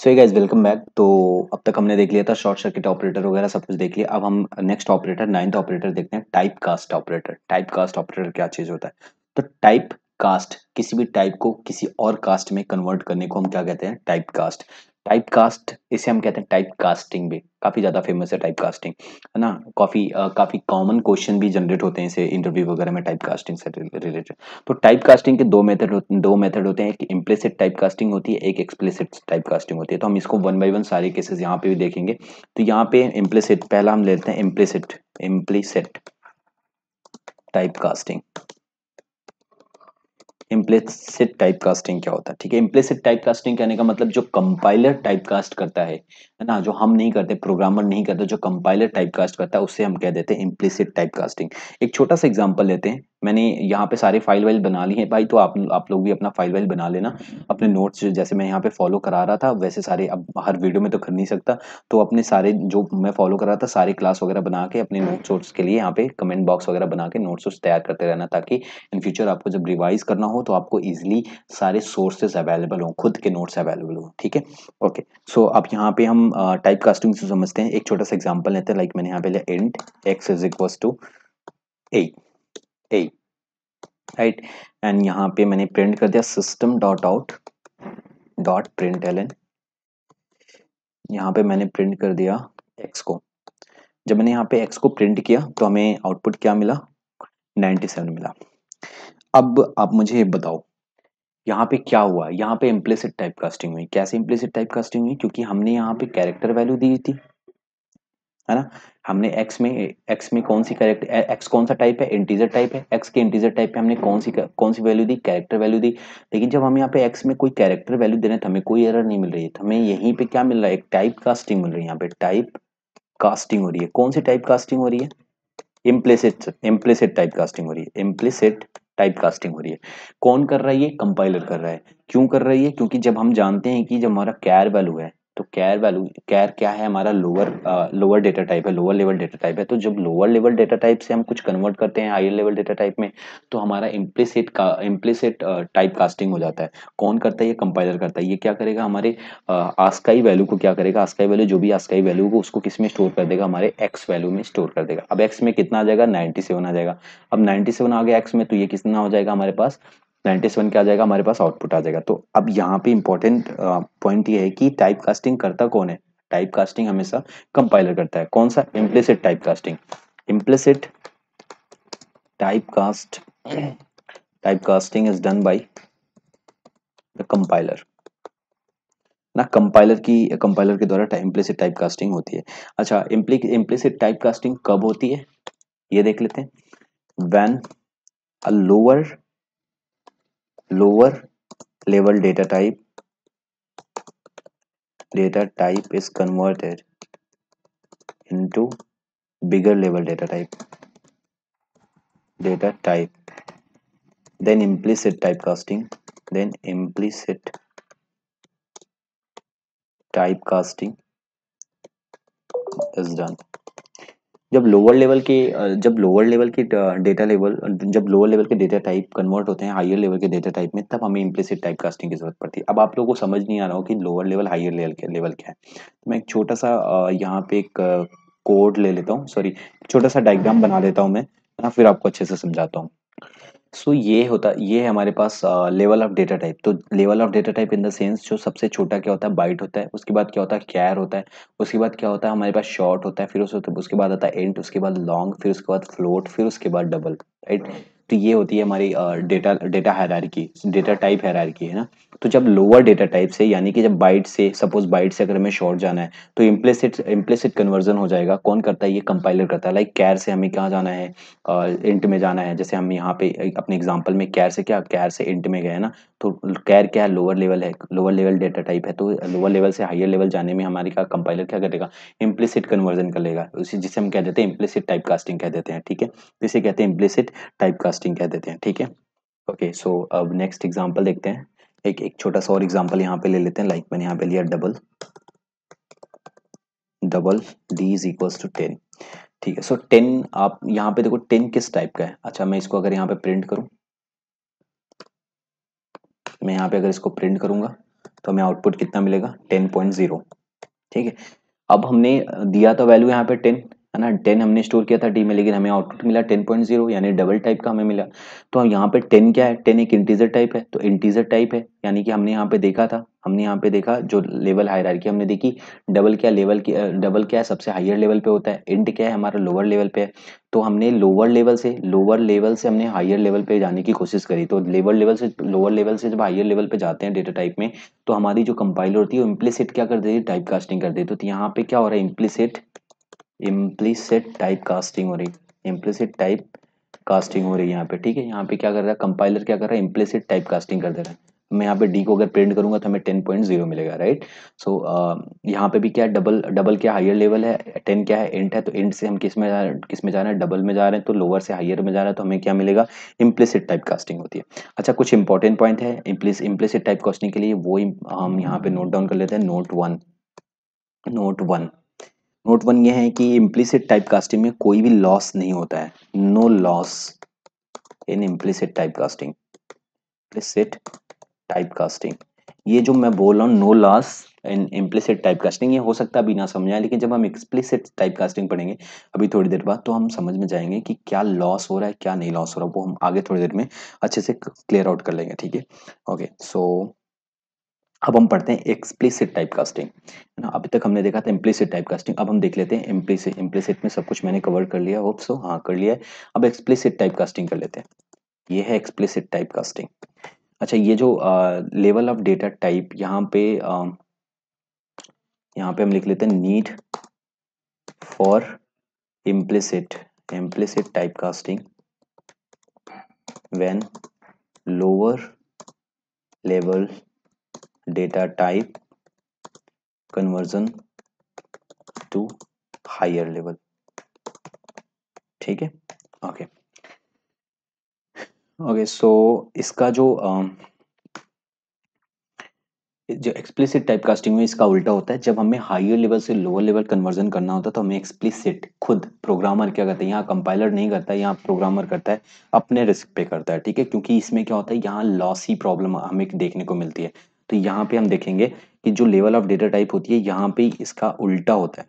So guys welcome back तो अब तक हमने देख लिया था शॉर्ट सर्किट ऑपरेटर वगैरह सब कुछ देख लिया अब हम नेक्स्ट ऑपरेटर नाइन्थ ऑपरेटर देखते हैं type cast operator type cast operator क्या चीज़ होता है तो टाइप कास्ट किसी भी टाइप को किसी और कास्ट में कन्वर्ट करने को हम क्या कहते हैं टाइप कास्ट टाइप कास्ट इसे हम कहते हैं टाइप कास्टिंग भी काफ़ी ज़्यादा फेमस है टाइप कास्टिंग है ना काफ़ी काफ़ी कॉमन क्वेश्चन भी जनरेट होते हैं इसे इंटरव्यू वगैरह में टाइप कास्टिंग से रिलेटेड तो टाइप कास्टिंग के दो मेथड दो मेथड होते हैं एक इम्प्लिसिट टाइप कास्टिंग होती है एक एक्सप्लिसिट टाइप कास्टिंग होती है तो हम इसको वन बाई वन सारे केसेस यहाँ पे भी देखेंगे तो यहाँ पे इम्प्लिसिट पहला हम लेते हैं implicit implicit type casting implicit type casting क्या होता है ठीक है इम्प्लेसिट टाइप कास्टिंग कहने का मतलब जो कंपाइलर टाइप कास्ट करता है है ना जो हम नहीं करते प्रोग्रामर नहीं करते जो कंपाइलर टाइप कास्ट करता है उससे हम कह देते हैं इम्प्लिसिट टाइप कास्टिंग एक छोटा सा एग्जाम्पल लेते हैं मैंने यहाँ पे सारे फाइल वाइल बना ली है भाई तो आप आप लोग भी अपना फाइल वाइल बना लेना अपने नोट्स जैसे मैं यहाँ पे फॉलो करा रहा था वैसे सारे अब हर वीडियो में तो कर नहीं सकता तो अपने सारे जो मैं फॉलो कर रहा था सारे क्लास वगैरह बना के अपने नोट्स हाँ। वोट्स के लिए यहाँ पे कमेंट बॉक्स वगैरह बना के नोट्स वोट्स तैयार करते रहना ताकि इन फ्यूचर आपको जब रिवाइज करना हो तो आपको ईजिली सारे सोर्सेज अवेलेबल हों खुद के नोट्स अवेलेबल हों ठीक है ओके सो अब यहाँ पे हम टाइप कास्टिंग से समझते हैं एक छोटा सा एग्जांपल लेते हैं लाइक मैंने यहाँ पे लिया int x is equal to a a right and यहाँ पे मैंने प्रिंट कर दिया system dot out dot print l n यहाँ पे मैंने प्रिंट कर दिया एक्स को जब मैंने यहाँ पे एक्स को प्रिंट किया तो हमें आउटपुट क्या मिला 97 मिला अब आप मुझे बताओ यहाँ पे क्या हुआ यहाँ पे इम्प्लिसिट टाइप कास्टिंग हुई कैसे इम्प्लिसिट टाइप कास्टिंग हुई क्योंकि हमने यहाँ पे कैरेक्टर वैल्यू दी थी है ना हमने एक्स में एक्स में कौन सी कैरेक्टर एक्स कौन सा टाइप है इंटीजर टाइप है एक्स के इंटीजर टाइप पे हमने कौन सी कौन सी वैल्यू दी कैरेक्टर वैल्यू दी लेकिन जब हम यहाँ पे एक्स में कोई कैरेक्टर वैल्यू दे रहे थे तो हमें कोई एरर नहीं मिल रही है तो हमें यहीं पे क्या मिल रहा है एक टाइप कास्टिंग मिल रही है यहाँ पे टाइप कास्टिंग हो रही है कौन सी टाइप कास्टिंग हो रही है इम्प्लिसिट इम्प्लिसिट टाइप कास्टिंग हो रही है इम्प्लिसिट टाइप कास्टिंग हो रही है कौन कर रहा है ये कंपाइलर कर रहा है क्यों कर रही है क्योंकि जब हम जानते हैं कि जब हमारा कैर वैल्यू है तो कैर वैल्यू कैर क्या है हमारा लोअर लोअर डेटा टाइप है लोअर लेवल डेटा टाइप है तो जब लोअर लेवल डेटा टाइप से हम कुछ कन्वर्ट करते हैं हायर लेवल डेटा टाइप में तो हमारा इम्प्लीसिट का इम्प्लीसिट टाइप कास्टिंग हो जाता है कौन करता है ये कंपाइलर करता है ये क्या करेगा हमारे आस्काई वैल्यू को क्या करेगा आस्काई वैल्यू जो भी आस्काई वैल्यू को उसको किस में स्टोर कर देगा हमारे एक्स वैल्यू में स्टोर कर देगा अब एक्स में कितना आ जाएगा नाइन्टी सेवन आ जाएगा अब नाइन्टी सेवन आ गया एक्स में तो ये कितना हो जाएगा हमारे पास नाइन्टी सेवन क्या जाएगा हमारे पास आउटपुट आ जाएगा तो अब यहाँ पे इंपॉर्टेंट पॉइंट ये है कि टाइप कास्टिंग करता कौन है टाइप कास्टिंग हमेशा कंपाइलर करता है कौन सा implicit type casting implicit type cast type casting is done by the compiler ना कंपाइलर की कंपाइलर के द्वारा इम्प्लिसिट टाइप कास्टिंग होती है अच्छा इम्प्लिसिट टाइप कास्टिंग कब होती है ये देख लेते हैं when a lower lower level data type data type is converted into bigger level data type data type then implicit typecasting then implicit typecasting is done जब लोअर लेवल के जब लोअर लेवल के डेटा लेवल जब lower level के data type convert होते हैं higher level के data type में तब हमें इम्प्लिसिट टाइप कास्टिंग की ज़रूरत पड़ती है अब आप लोगों को समझ नहीं आ रहा हो कि लोअर लेवल हायर लेवल के लेवल क्या है तो मैं एक छोटा सा यहाँ पे एक कोड ले लेता हूँ सॉरी छोटा सा डायग्राम बना लेता हूँ मैं फिर आपको अच्छे से समझाता हूँ सो so, ये होता ये है हमारे पास लेवल ऑफ डेटा टाइप तो level of data type in the sense जो सबसे छोटा क्या होता है बाइट होता है उसके बाद क्या होता है कैर होता है उसके बाद क्या होता है हमारे पास शॉर्ट होता है फिर उसके बाद आता है एंट उसके बाद लॉन्ग फिर उसके बाद फ्लोट फिर उसके बाद डबल राइट तो ये होती है हमारी data data hierarchy data type hierarchy है ना तो जब लोअर डेटा टाइप से यानी कि जब बाइट से सपोज बाइट से अगर हमें शॉर्ट जाना है तो इम्प्लिसिट इम्प्लिसिट कन्वर्जन हो जाएगा कौन करता है ये कंपाइलर करता है लाइक कैर से हमें कहाँ जाना है इंट में जाना है जैसे हम यहाँ पे अपने एग्जाम्पल में कैर से क्या कैर से इंट में गए ना तो कैर क्या है लोअर लेवल है लोअर लेवल डेटा टाइप है तो लोअर लेवल से हायर लेवल जाने में हमारे का कंपाइलर क्या करेगा इम्प्लिसिट कन्वर्जन कर लेगा उसी जिसे हम कह देते हैं इम्प्लिसिट टाइप कास्टिंग कह देते हैं ठीक है इसे कहते हैं इम्प्लिसिट टाइप कास्टिंग कह देते हैं ठीक है ओके सो अब नेक्स्ट एग्जाम्पल देखते हैं एक एक छोटा सा और एग्जाम्पल यहाँ पे ले लेते हैं लाइक मैंने यहाँ पे लिया double double d is equal to ten ठीक है सो टेन आप यहाँ पे देखो टेन किस टाइप का है अच्छा मैं इसको अगर यहाँ पे प्रिंट करूँ मैं यहाँ पे अगर इसको प्रिंट करूंगा तो हमें आउटपुट कितना मिलेगा टेन पॉइंट जीरो ठीक है अब हमने दिया तो वैल्यू यहाँ पे टेन है ना टेन हमने स्टोर किया था डी में लेकिन हमें आउटपुट मिला टेन पॉइंट जीरो यानी डबल टाइप का हमें मिला तो यहाँ पे टेन क्या है टेन एक इंटीजर टाइप है तो इंटीजर टाइप है यानी कि हमने यहाँ पे देखा था हमने यहाँ पे देखा जो लेवल हायर की हमने देखी डबल क्या लेवल की डबल क्या है सबसे हायर लेवल पे होता है इंट क्या है हमारा लोअर लेवल पे है तो हमने लोअर लेवल से लोअर लेवल से हमने हायर लेवल पे जाने की कोशिश करी तो लेवल लेवल से लोअर लेवल से जब हायर लेवल पे जाते हैं डेटा टाइप में तो हमारी जो कंपाइलर होती है वो इम्प्लीसिट क्या कर देती है टाइप कास्टिंग कर देती है तो यहाँ पे क्या हो रहा है इम्प्लीसिट इम्प्लीसिट टाइप कास्टिंग हो रही इम्प्लीसिट टाइप कास्टिंग हो रही है यहाँ पे ठीक है यहाँ पे क्या कर रहा है कंपाइलर क्या कर रहा है इम्प्लीसिट टाइप कास्टिंग कर दे रहा है मैं यहाँ पे डी को अगर प्रिंट करूंगा तो हमें टेन पॉइंट जीरो मिलेगा राइट सो so, uh, यहाँ पे भी क्या डबल डबल क्या हायर लेवल है टेन क्या है इंट है तो इंट से हम किस में जा रहे हैं किस में जा रहे हैं डबल में जा रहे हैं तो लोअर से हायर में जा रहे हैं तो हमें क्या मिलेगा इम्प्लिसिट टाइप कास्टिंग होती है अच्छा कुछ इंपॉर्टेंट पॉइंट है इम्प्लिसिट टाइप कास्टिंग के लिए वो हम यहाँ पे नोट डाउन कर लेते हैं note one note one note one ये है कि इम्प्लीसिड टाइप कास्टिंग में कोई भी लॉस नहीं होता है no loss in implicit type casting implicit type casting ये जो मैं बोल रहा हूँ no loss in implicit type casting ये हो सकता है अभी ना समझ आए लेकिन जब हम एक्सप्लीसिड टाइप कास्टिंग पढ़ेंगे अभी थोड़ी देर बाद तो हम समझ में जाएंगे कि क्या लॉस हो रहा है क्या नहीं लॉस हो रहा है वो हम आगे थोड़ी देर में अच्छे से क्लियर आउट कर लेंगे ठीक है ओके सो अब हम पढ़ते हैं एक्सप्लिसिट टाइप कास्टिंग है ना अभी तक हमने देखा था इम्प्लिसिट टाइप कास्टिंग अब हम देख लेते हैं इम्प्लिसिट इम्प्लिसिट में सब कुछ मैंने कवर कर लिया होप सो तो हाँ कर लिया है अब एक्सप्लिसिट टाइप कास्टिंग कर लेते हैं ये है एक्सप्लिसिट टाइप कास्टिंग अच्छा ये जो लेवल ऑफ डेटा टाइप यहाँ पे uh, यहाँ पे हम लिख लेते हैं need for implicit implicit type casting when lower level data type conversion to higher level ठीक है ओके ओके सो इसका जो um, जो एक्सप्लिसिट टाइप कास्टिंग में इसका उल्टा होता है जब हमें हाइयर लेवल से लोअर लेवल कन्वर्जन करना होता है तो हमें एक्सप्लिसिट खुद प्रोग्रामर क्या करते हैं यहाँ कंपाइलर नहीं करता है यहाँ प्रोग्रामर करता है अपने रिस्क पे करता है ठीक है क्योंकि इसमें क्या होता है यहाँ लॉसी प्रॉब्लम हमें देखने को मिलती है तो यहाँ पे हम देखेंगे कि जो लेवल ऑफ डेटा टाइप होती है यहाँ पे इसका उल्टा होता है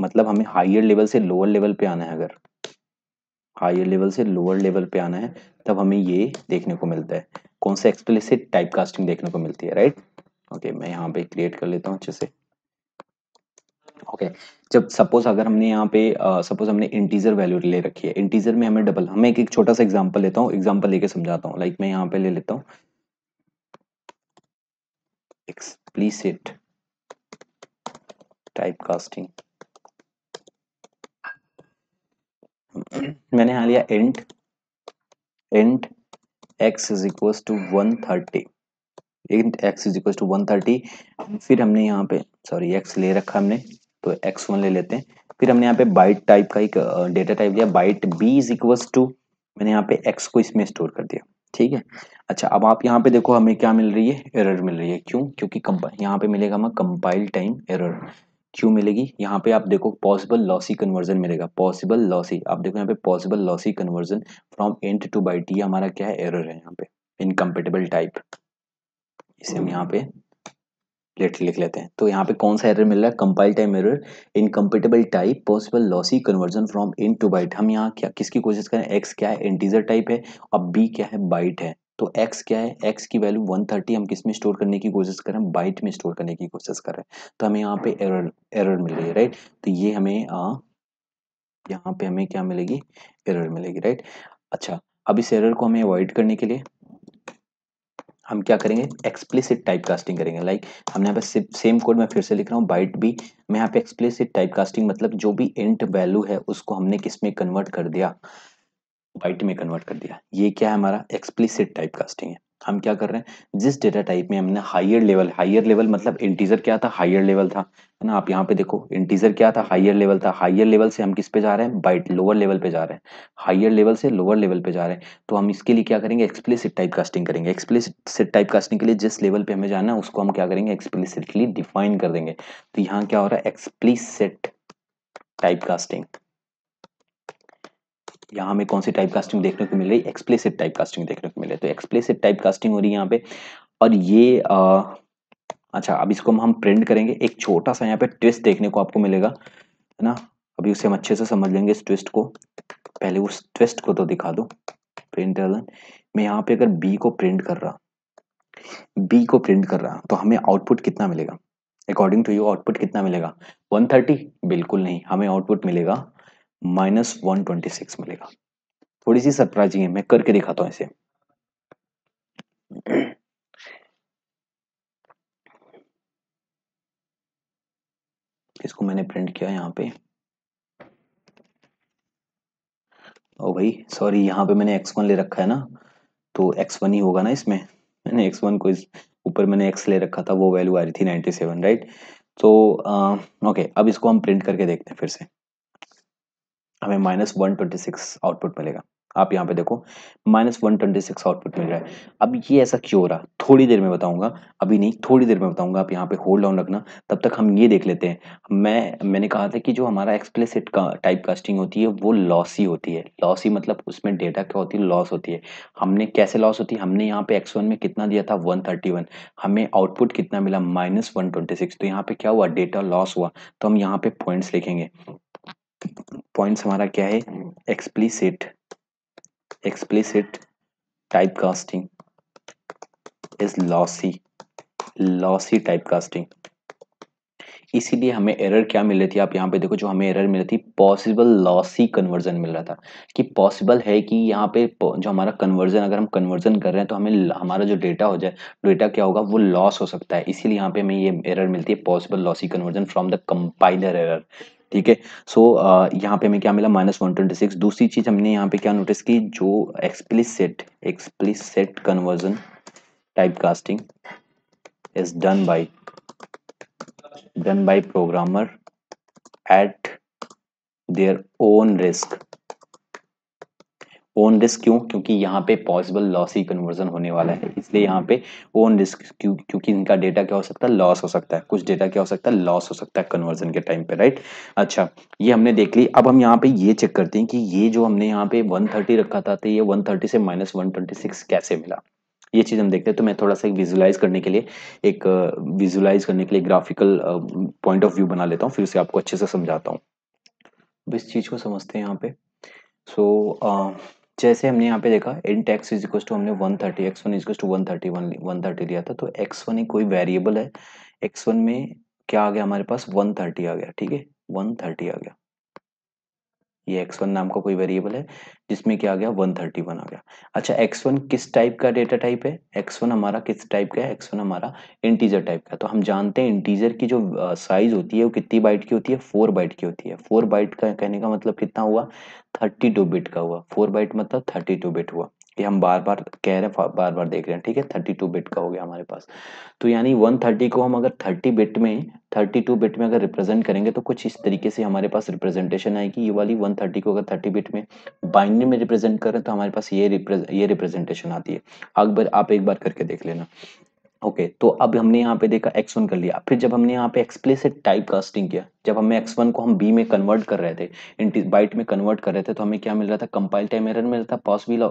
मतलब हमें हाइयर लेवल से लोअर लेवल पे आना है अगर हायर लेवल से लोअर लेवल पे आना है तब हमें ये देखने को मिलता है कौन सा एक्सप्लिसिट टाइप कास्टिंग देखने को मिलती है राइट ओके मैं यहाँ पे क्रिएट कर लेता हूँ अच्छे से ओके जब सपोज अगर हमने यहाँ पे सपोज हमने इंटीजर वैल्यू ले रखी है इंटीजर में हमें डबल हमें एक, छोटा सा एग्जाम्पल लेता हूँ एग्जाम्पल लेके समझाता हूँ लाइक मैं यहाँ पे ले लेता हूँ एक्सप्लीसिट टाइप कास्टिंग मैंने यहां लिया int int x is equal to one thirty int x is equal to one thirty फिर हमने यहाँ पे सॉरी एक्स ले रखा हमने तो एक्स वन ले लेते हैं फिर हमने यहाँ पे बाइट टाइप का एक डेटा टाइप लिया byte b is equal to मैंने यहाँ पे एक्स को इसमें स्टोर कर दिया ठीक है अच्छा अब आप यहाँ पे देखो हमें क्या मिल रही है एरर मिल रही है क्यों क्योंकि यहाँ पे मिलेगा हमें कंपाइल टाइम एरर क्यों मिलेगी यहाँ पे आप देखो पॉसिबल लॉसी कन्वर्जन मिलेगा पॉसिबल लॉसी आप देखो यहाँ पे possible lossy conversion from int to byte ये हमारा क्या है एरर है यहाँ पे इनकम्पेटेबल टाइप इसे हम यहाँ पे लेट लिख लेते हैं तो यहाँ पे कौन सा एरर मिल रहा है compile time error incompatible type possible lossy conversion from int to byte हम यहाँ क्या किसकी कोशिश करें एक्स क्या है इंटीजर टाइप है और बी क्या है बाइट है तो x क्या है x की वैल्यू 130 हम किस में स्टोर करने की कोशिश कर रहे हैं बाइट में स्टोर करने की कोशिश कर रहे हैं तो हमें यहाँ पे एरर एरर मिल रही है राइट तो ये हमें यहाँ पे हमें क्या मिलेगी एरर मिलेगी राइट अच्छा अब इस एरर को हमें अवॉइड करने के लिए हम क्या करेंगे एक्सप्लिसिट टाइप कास्टिंग करेंगे लाइक like, हमने यहाँ पे सेम कोड में फिर से लिख रहा हूँ बाइट भी मैं यहाँ पे एक्सप्लिसिट टाइप कास्टिंग मतलब जो भी इंट वैल्यू है उसको हमने किस में कन्वर्ट कर दिया बाइट में कन्वर्ट कर दिया ये क्या है हमारा एक्सप्लिसिट टाइप कास्टिंग है हम क्या कर रहे हैं जिस डेटा टाइप में हमने हाइयर लेवल हाइयर लेवल मतलब इंटीजर क्या था हाइयर लेवल था है ना आप यहाँ पे देखो इंटीजर क्या था हाइयर लेवल था हाइयर लेवल से हम किस पे जा रहे हैं बाइट लोअर लेवल पे जा रहे हैं हाइयर लेवल से लोअर लेवल पे जा रहे हैं तो हम इसके लिए क्या करेंगे एक्सप्लिसिट टाइप कास्टिंग करेंगे एक्सप्लिसिट टाइप कास्टिंग के लिए जिस लेवल पे हमें जाना है उसको हम क्या करेंगे एक्सप्लिसिटली डिफाइन कर देंगे तो यहाँ क्या हो रहा है एक्सप्लिसिट टाइप कास्टिंग यहाँ हमें कौन सी टाइप कास्टिंग देखने को मिल रही है एक्सप्लेसिट टाइप कास्टिंग देखने को मिल रही है तो एक्सप्लेसिट टाइप कास्टिंग हो रही है यहाँ पे और ये आ, अच्छा अब इसको हम प्रिंट करेंगे एक छोटा सा यहाँ पे ट्विस्ट देखने को आपको मिलेगा है ना अभी उसे हम अच्छे से समझ लेंगे इस ट्विस्ट को पहले उस ट्विस्ट को तो दिखा दो प्रिंट मैं यहाँ पे अगर बी को प्रिंट कर रहा बी को प्रिंट कर रहा तो हमें आउटपुट कितना मिलेगा अकॉर्डिंग टू यू आउटपुट कितना मिलेगा 130 बिल्कुल नहीं हमें आउटपुट मिलेगा माइनस वन ट्वेंटी सिक्स मिलेगा थोड़ी सी सरप्राइजिंग है मैं करके दिखाता हूं इसे इसको मैंने प्रिंट किया यहाँ पे ओ भाई सॉरी यहाँ पे मैंने एक्स वन ले रखा है ना तो एक्स वन ही होगा ना इसमें मैंने एक्स वन को इस ऊपर मैंने एक्स ले रखा था वो वैल्यू आ रही थी नाइनटी सेवन राइट तो ओके अब इसको हम प्रिंट करके देखते हैं फिर से हमें minus one twenty six output मिलेगा आप यहाँ पे देखो minus one twenty six output मिल रहा है अब ये ऐसा क्यों हो रहा थोड़ी देर में बताऊंगा अभी नहीं थोड़ी देर में बताऊंगा आप यहाँ पे होल्ड ऑन रखना तब तक हम ये देख लेते हैं मैं मैंने कहा था कि जो हमारा एक्सप्लेसिट का टाइप कास्टिंग होती है वो लॉसी होती है लॉसी मतलब उसमें डेटा क्या होती है लॉस होती है हमने कैसे लॉस होती है हमने यहाँ पे एक्स में कितना दिया था वन हमें आउटपुट कितना मिला माइनस तो यहाँ पे क्या हुआ डेटा लॉस हुआ तो हम यहाँ पे पॉइंट्स लिखेंगे पॉइंट्स हमारा क्या है explicit explicit type casting is lossy lossy type casting इसीलिए हमें एरर क्या मिल रही थी आप यहाँ पे देखो जो हमें एरर मिल रही थी पॉसिबल लॉसी कन्वर्जन मिल रहा था कि पॉसिबल है कि यहाँ पे जो हमारा कन्वर्जन अगर हम कन्वर्जन कर रहे हैं तो हमें हमारा जो डेटा हो जाए डेटा क्या होगा वो लॉस हो सकता है इसीलिए यहाँ पे हमें ये एरर मिलती है possible lossy conversion from the compiler error ठीक है सो यहाँ पे हमें क्या मिला माइनस वन ट्वेंटी सिक्स दूसरी चीज़ हमने यहाँ पे क्या नोटिस की जो explicit explicit conversion type casting is done by done by programmer at their own risk own risk क्यों क्योंकि यहाँ पे पॉसिबल लॉस ही कन्वर्जन होने वाला है इसलिए यहाँ पे ओन रिस्क क्यों क्योंकि इनका डेटा क्या हो सकता है लॉस हो सकता है कुछ डेटा क्या हो सकता है लॉस हो सकता है कन्वर्जन के टाइम पे राइट अच्छा ये हमने देख ली अब हम यहाँ पे ये चेक करते हैं कि ये जो हमने यहाँ पे वन रखा था तो ये वन से माइनस कैसे मिला ये चीज़ हम देखते हैं तो मैं थोड़ा सा विजुलाइज करने के लिए एक विजुलाइज करने के लिए ग्राफिकल पॉइंट ऑफ व्यू बना लेता हूँ फिर उसे आपको अच्छे से समझाता हूँ इस चीज़ को समझते हैं यहाँ पे सो so, uh, जैसे हमने यहाँ पे देखा int x is equal to हमने one thirty x one is to one thirty one one thirty लिया था तो एक्स वन ही कोई वेरिएबल है एक्स वन में क्या आ गया हमारे पास वन थर्टी आ गया ठीक है वन थर्टी आ गया ये एक्स वन नाम का कोई वेरिएबल है जिसमें क्या आ गया वन थर्टी वन आ गया अच्छा एक्स वन किस टाइप का डेटा टाइप है एक्स वन हमारा किस टाइप का है एक्स वन हमारा इंटीजर टाइप का तो हम जानते हैं इंटीजर की जो साइज होती है वो कितनी बाइट की होती है फोर बाइट की होती है फोर बाइट का कहने का मतलब कितना हुआ थर्टी टू बिट का हुआ फोर बाइट मतलब थर्टी टू बिट हुआ ये हम बार बार कह रहे हैं बार बार देख रहे हैं ठीक है थर्टी टू बिट का हो गया हमारे पास तो यानी वन थर्टी को हम अगर थर्टी बिट में थर्टी टू बिट में अगर रिप्रेजेंट करेंगे तो कुछ इस तरीके से हमारे पास रिप्रेजेंटेशन आएगी ये वाली वन थर्टी को अगर थर्टी बिट में बाइनरी में रिप्रेजेंट करें तो हमारे पास ये ये रिप्रेजेंटेशन आती है अकबर आप एक बार करके देख लेना ओके okay, तो अब हमने यहाँ पे देखा एक्स वन कर लिया फिर जब हमने यहाँ पे एक्सप्लेसिट टाइप कास्टिंग किया जब हमें एक्स वन को हम बी में कन्वर्ट कर रहे थे इंटी बाइट में कन्वर्ट कर रहे थे तो हमें क्या मिल रहा था कंपाइल टाइम एरर मिल रहा था पॉसिबल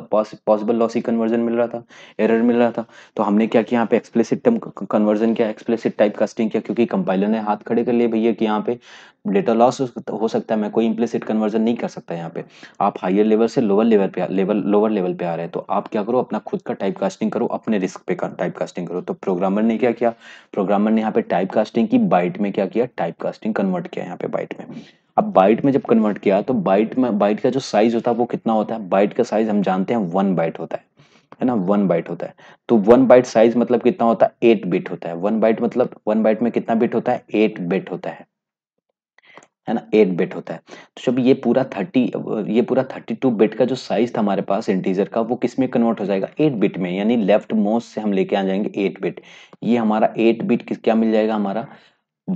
पॉसिबल लॉसी कन्वर्जन मिल रहा था एरर मिल रहा था तो हमने क्या किया यहाँ पे एक्सप्लेसिट टाइम कन्वर्जन किया एक्सप्लेसिट टाइप कास्टिंग किया क्योंकि कंपाइलर ने हाथ खड़े कर लिए भैया कि यहाँ पे डेटा लॉस हो सकता है मैं कोई इम्प्लिसिट कन्वर्जन नहीं कर सकता यहाँ पे आप हायर लेवल से लोअर लेवल पे लेवल लोअर लेवल पे आ रहे हैं तो आप क्या करो अपना खुद का टाइप कास्टिंग करो अपने रिस्क पे टाइप कास्टिंग करो तो प्रोग्रामर ने क्या किया प्रोग्रामर ने यहाँ पे टाइप कास्टिंग की बाइट में क्या किया टाइप कास्टिंग कन्वर्ट कन्वर्ट किया यहाँ पे बाइट में अब बाइट में जब कन्वर्ट किया तो बाइट में बाइट का जो साइज होता है वो कितना होता है बाइट का साइज हम जानते हैं वन बाइट होता है है ना वन बाइट होता है तो वन बाइट साइज मतलब कितना होता है एट बिट होता है वन बाइट मतलब वन बाइट में कितना बिट होता है एट बिट होता है है ना एट बिट होता है तो जब ये पूरा थर्टी ये पूरा थर्टी टू बिट का जो साइज था हमारे पास इंटीजर का वो किस में कन्वर्ट हो जाएगा एट बिट में यानी लेफ्ट मोस्ट से हम लेके आ जाएंगे एट बिट ये हमारा एट बिट क्या मिल जाएगा हमारा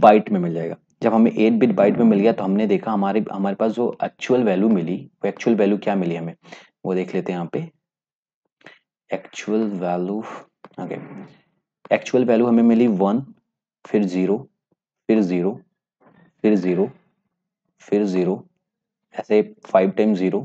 बाइट में मिल जाएगा जब हमें एट बिट बाइट में मिल गया तो हमने देखा हमारे हमारे पास जो एक्चुअल वैल्यू मिली वो एक्चुअल वैल्यू क्या मिली हमें वो देख लेते हैं यहाँ पे actual value okay actual value हमें मिली वन फिर ज़ीरो फिर ज़ीरो फिर ज़ीरो फिर ज़ीरो ऐसे फाइव टाइम ज़ीरो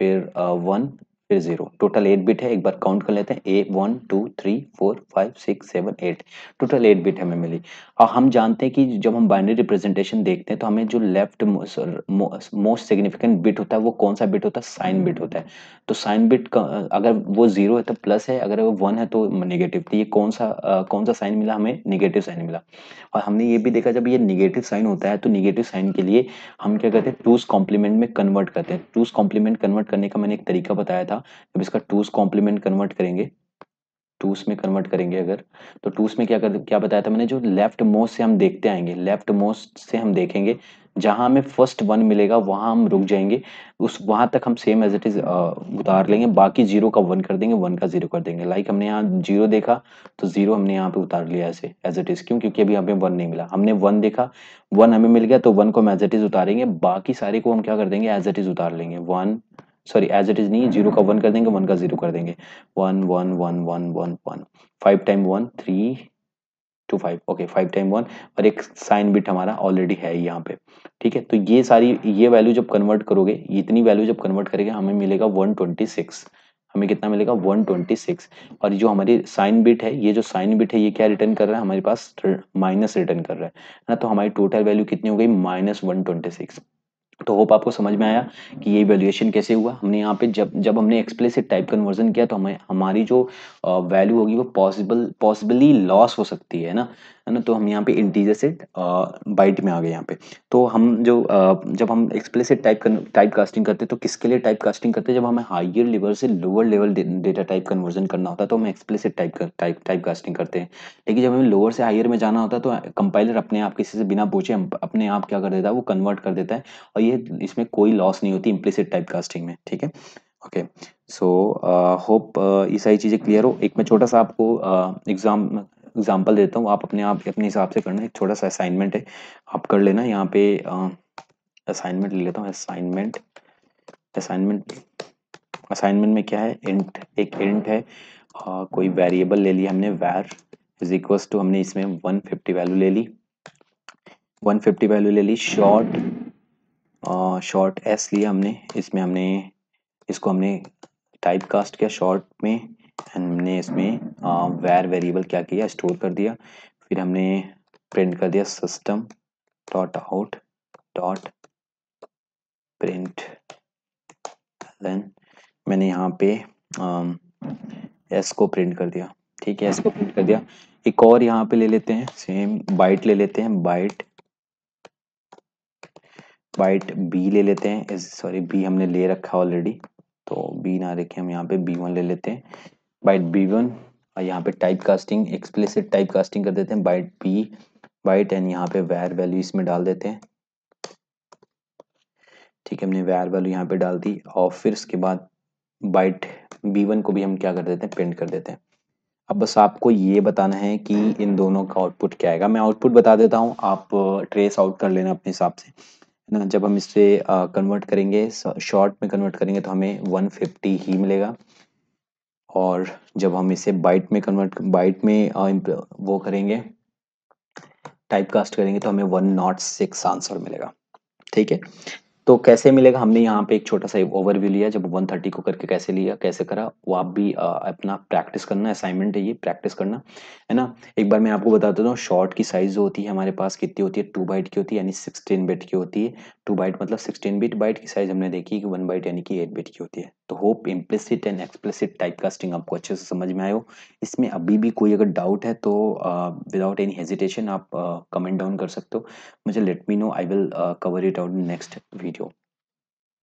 फिर वन uh, फिर जीरो टोटल एट बिट है एक बार काउंट कर लेते हैं ए one two three four five six seven eight total eight bit हमें मिली और हम जानते हैं कि जब हम बाइनरी रिप्रेजेंटेशन देखते हैं तो हमें जो लेफ्ट मोस्ट सिग्निफिकेंट बिट होता है वो कौन सा बिट होता है साइन बिट होता है तो साइन बिट अगर वो जीरो है तो प्लस है अगर वो वन है तो निगेटिव तो ये कौन सा आ, कौन सा साइन मिला हमें निगेटिव साइन मिला और हमने ये भी देखा जब ये निगेटिव साइन होता है तो निगेटिव साइन के लिए हम क्या करते हैं टूज कॉम्प्लीमेंट में कन्वर्ट करते हैं टूज कॉम्प्लीमेंट कन्वर्ट करने का मैंने एक तरीका बताया था था जब इसका टूस कॉम्प्लीमेंट कन्वर्ट करेंगे टूस में कन्वर्ट करेंगे अगर तो टूस में क्या कर क्या बताया था मैंने जो लेफ्ट मोस्ट से हम देखते आएंगे लेफ्ट मोस्ट से हम देखेंगे जहां हमें फर्स्ट वन मिलेगा वहां हम रुक जाएंगे उस वहां तक हम सेम एज इट इज़ उतार लेंगे बाकी जीरो का वन कर देंगे वन का जीरो कर देंगे लाइक like हमने यहाँ जीरो देखा तो जीरो हमने यहाँ पे उतार लिया ऐसे एज इट इज़ क्यों क्योंकि अभी हमें वन नहीं मिला हमने वन देखा वन हमें मिल गया तो वन को हम एज इट इज़ उतारेंगे बाकी सारे को हम क्या कर देंगे एज इट इज़ उतार लेंगे one sorry as it is नहीं जीरो का वन कर देंगे वन का जीरो कर देंगे one one one one one one five time one three two five okay five time one और एक साइन बिट हमारा ऑलरेडी है यहाँ पे ठीक है तो ये सारी ये वैल्यू जब कन्वर्ट करोगे इतनी वैल्यू जब कन्वर्ट करेंगे हमें मिलेगा वन ट्वेंटी सिक्स हमें कितना मिलेगा वन ट्वेंटी सिक्स और जो हमारी साइन बिट है ये जो साइन बिट है ये क्या रिटर्न कर रहा है हमारे पास माइनस रिटर्न कर रहा है ना तो हमारी टोटल वैल्यू कितनी हो गई माइनस वन ट्वेंटी सिक्स तो होप आपको समझ में आया कि ये वैल्यूएशन कैसे हुआ हमने यहाँ पे जब जब हमने एक्सप्लिसिट टाइप कन्वर्जन किया तो हमें हमारी जो वैल्यू होगी वो पॉसिबल पॉसिबली लॉस हो सकती है ना है ना तो हम यहाँ पे इंटीजर से बाइट में आ गए यहाँ पे तो हम जो आ, जब हम एक्सप्लिसिट टाइप टाइप कास्टिंग करते तो किसके लिए टाइप कास्टिंग करते जब हमें हाइयर लेवल से lower level data type conversion करना होता तो हम explicit type type type casting करते हैं लेकिन जब हमें लोअर से हाइयर में जाना होता तो कंपाइलर अपने आप किसी से बिना पूछे अपने आप क्या कर देता है वो कन्वर्ट कर देता है और होती है इसमें कोई लॉस नहीं होती इम्प्लिसिट टाइप कास्टिंग में ठीक है ओके सो होप ये सारी चीज़ें क्लियर हो एक मैं छोटा सा आपको एग्ज़ाम uh, एग्जाम्पल देता हूँ आप अपने आप अपने हिसाब से करना एक छोटा सा असाइनमेंट है आप कर लेना यहाँ पे असाइनमेंट uh, ले लेता हूँ असाइनमेंट असाइनमेंट असाइनमेंट में क्या है इंट एक इंट है आ, uh, कोई वेरिएबल ले लिया हमने वैर इज इक्वल्स टू हमने इसमें 150 वैल्यू ले ली 150 वैल्यू ले ली शॉर्ट शॉर्ट एस लिया हमने इसमें हमने इसको हमने टाइप कास्ट किया शॉर्ट में हमने इसमें वेर वेरिएबल क्या किया स्टोर कर दिया फिर हमने प्रिंट कर दिया system dot out dot print then मैंने यहाँ पे एस को प्रिंट कर दिया ठीक है एस को प्रिंट कर दिया एक और यहाँ पे ले लेते हैं सेम बाइट ले लेते हैं बाइट वाइट बी ले लेते हैं सॉरी बी हमने ले रखा ऑलरेडी तो बी ना रखे हम यहाँ पे बी वन ले लेते हैं बाइट बी वन और यहाँ पे type casting explicit type casting कर देते हैं बाइट बी बाइट एंड यहाँ पे वेयर वैल्यू इसमें डाल देते हैं ठीक है हमने वेयर वैल्यू यहाँ पे डाल दी और फिर उसके बाद बाइट बी वन को भी हम क्या कर देते हैं प्रिंट कर देते हैं अब बस आपको ये बताना है कि इन दोनों का आउटपुट क्या आएगा मैं आउटपुट बता देता हूँ आप ट्रेस आउट कर लेना अपने हिसाब से ना जब हम इसे कन्वर्ट करेंगे शॉर्ट में कन्वर्ट करेंगे तो हमें 150 ही मिलेगा और जब हम इसे बाइट में कन्वर्ट बाइट में वो करेंगे टाइप कास्ट करेंगे तो हमें वन नॉट सिक्स आंसर मिलेगा ठीक है तो कैसे मिलेगा हमने यहाँ पे एक छोटा सा ओवरव्यू लिया जब 130 को करके कैसे लिया कैसे करा वो आप भी आ, अपना प्रैक्टिस करना असाइनमेंट है ये प्रैक्टिस करना है ना एक बार मैं आपको बता देता हूँ शॉर्ट की साइज जो होती है हमारे पास कितनी होती है टू बाइट की होती है यानी सिक्सटीन बिट की होती है टू बाइट मतलब सिक्सटीन बिट बाइट की साइज हमने देखी कि वन बाइट यानी कि एट बिट की होती है तो hope implicit and explicit type casting आपको अच्छे से समझ में आयो इसमें अभी भी कोई अगर डाउट है तो विदाउट एनी हेजिटेशन आप कमेंट uh, डाउन कर सकते हो मुझे let me know I will cover it out next video